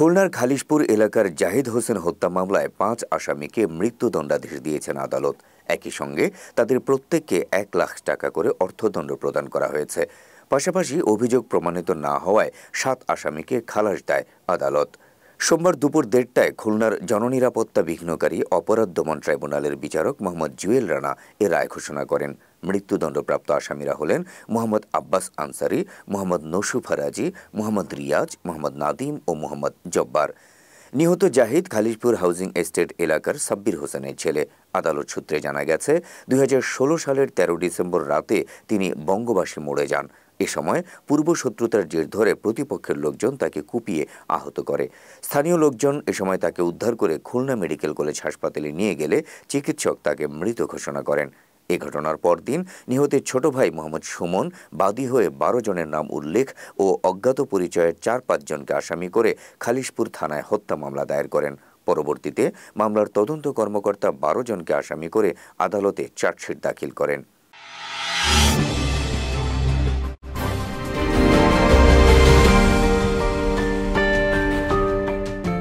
খুলনার খালিশপুর এলাকার জাহিদ হোসেন হত্যা মামলায় পাঁচ আসামিকে মৃত্যুদণ্ডাদেশ দিয়েছেন আদালত একই সঙ্গে তাদের প্রত্যেককে এক লাখ টাকা করে অর্থদণ্ড প্রদান করা হয়েছে পাশাপাশি অভিযোগ প্রমাণিত না হওয়ায় সাত আসামিকে খালাস দেয় আদালত সোমবার দুপুর দেড়টায় খুলনার জননিরাপত্তা বিঘ্নকারী অপরাধ দমন ট্রাইব্যুনালের বিচারক মোহাম্মদ জুয়েল রানা এ রায় ঘোষণা করেন মৃত্যুদণ্ডপ্রাপ্ত আসামিরা হলেন মোহাম্মদ আব্বাস আনসারি মোহাম্মদ নসু ফারাজি মোহাম্মদ রিয়াজ মোহাম্মদ নাদিম ও মোহাম্মদ জব্বার নিহত জাহিদ খালিশপুর হাউজিং এস্টেট এলাকার সাব্বির হোসেনের ছেলে আদালত সূত্রে জানা গেছে দুই সালের ১৩ ডিসেম্বর রাতে তিনি বঙ্গবাসী মোড়ে যান এ সময় পূর্ব শত্রুতার জের ধরে প্রতিপক্ষের লোকজন তাকে কুপিয়ে আহত করে স্থানীয় লোকজন এ সময় তাকে উদ্ধার করে খুলনা মেডিকেল কলেজ হাসপাতালে নিয়ে গেলে চিকিৎসক তাকে মৃত ঘোষণা করেন এ ঘটনার পরদিন নিহতের ছোট ভাই মোহাম্মদ সুমন বাদী হয়ে বারো জনের নাম উল্লেখ ও অজ্ঞাত পরিচয়ের চার পাঁচজনকে আসামি করে খালিশপুর থানায় হত্যা মামলা দায়ের করেন পরবর্তীতে মামলার তদন্ত কর্মকর্তা বারো জনকে আসামি করে আদালতে চার্জশিট দাখিল করেন